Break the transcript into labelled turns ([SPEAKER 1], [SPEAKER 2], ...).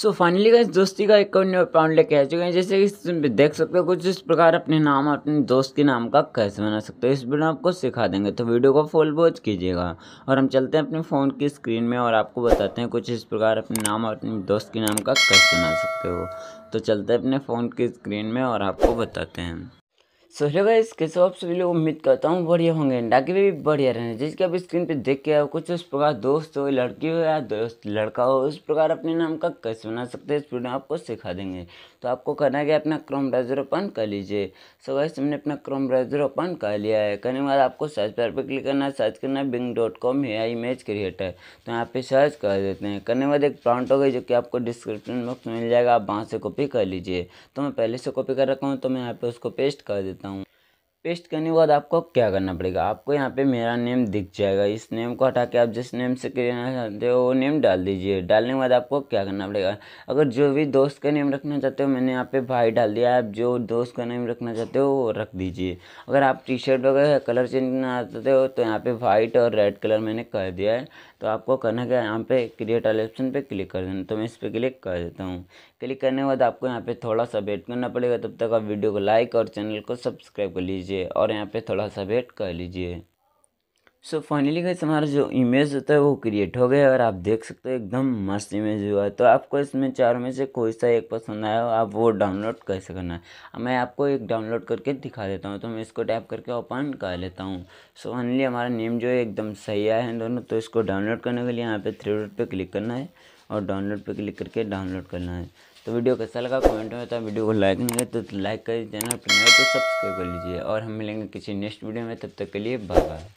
[SPEAKER 1] so finally का दोस्ती का एक न्यू पाउंड लेके आ चुके हैं जैसे कि देख सकते हो कुछ इस प्रकार अपने नाम और अपने दोस्त के नाम का कैसे बना सकते हो इस वीडियो आपको सिखा देंगे तो वीडियो को फुल वॉच कीजिएगा और हम चलते हैं अपने फ़ोन की स्क्रीन में और आपको बताते हैं कुछ इस प्रकार अपने नाम और अपने दोस्त के नाम का कैसे बना सकते हो तो चलते हैं अपने फ़ोन की स्क्रीन में और आपको बताते हैं सो हेलो गाइस कैसे आप सभी लोग उम्मीद करता हूँ बढ़िया होंगे डाके भी बढ़िया रहेंगे जिसके आप स्क्रीन पे देख के कुछ उस प्रकार दोस्त हो लड़की हो या दोस्त लड़का हो उस प्रकार अपने नाम का कैसे बना सकते हैं इस वीडियो आपको सिखा देंगे तो आपको करना है अपना क्रोम ब्राउजर ओपन कर लीजिए सो गाइस हमने अपना क्रोम ब्राउजर ओपन कर लिया है करने के बाद आपको सर्च पर पर क्लिक करना है सर्च करना है बिंग डॉट कॉम या इमेज क्रिएटर तो यहाँ पे सर्च कर देते हैं करने के बाद एक प्राउंट हो गई जो कि आपको डिस्क्रिप्शन बॉक्स में मिल जाएगा आप वहाँ से कॉपी कर लीजिए तो मैं पहले से कॉपी कर रखा हूँ तो मैं यहाँ पे उसको पेस्ट कर देता então पेस्ट करने के बाद आपको क्या करना पड़ेगा आपको यहाँ पे मेरा नेम दिख जाएगा इस नेम को हटा के आप जिस नेम से करना चाहते हो वो नेम डाल दीजिए डालने के बाद आपको क्या करना पड़ेगा अगर जो भी दोस्त का नेम रखना चाहते हो मैंने यहाँ पे भाई डाल दिया आप जो दोस्त का नेम रखना चाहते हो वो रख दीजिए अगर आप टी शर्ट वगैरह कलर चेंज करना चाहते हो तो यहाँ पर वाइट और रेड कलर मैंने कर दिया है तो आपको करना क्या यहाँ पे क्रिएट वाले ऑप्शन पर क्लिक कर देना तो मैं इस पर क्लिक कर देता हूँ क्लिक करने के बाद आपको यहाँ पर थोड़ा सा वेट करना पड़ेगा तब तक आप वीडियो को लाइक और चैनल को सब्सक्राइब कर लीजिए लीजिए और यहाँ पे थोड़ा सा वेट कर लीजिए सो फाइनली गैस हमारा जो इमेज होता है वो क्रिएट हो गया और आप देख सकते हो एकदम मस्त इमेज हुआ है तो आपको इसमें चारों में से कोई सा एक पसंद आया हो आप वो डाउनलोड कैसे करना है मैं आपको एक डाउनलोड करके दिखा देता हूँ तो मैं इसको टैप करके ओपन कर लेता हूँ सो फाइनली हमारा नेम जो है एकदम सही आया है दोनों तो इसको डाउनलोड करने के लिए यहाँ पर थ्री डॉट पर क्लिक करना है और डाउनलोड पर क्लिक करके डाउनलोड करना है तो वीडियो कैसा लगा कमेंट में बताया वीडियो को लाइक नहीं है तो लाइक कर चैनल पर नहीं तो सब्सक्राइब कर लीजिए और हम मिलेंगे किसी नेक्स्ट वीडियो में तब तक के लिए बाय बाय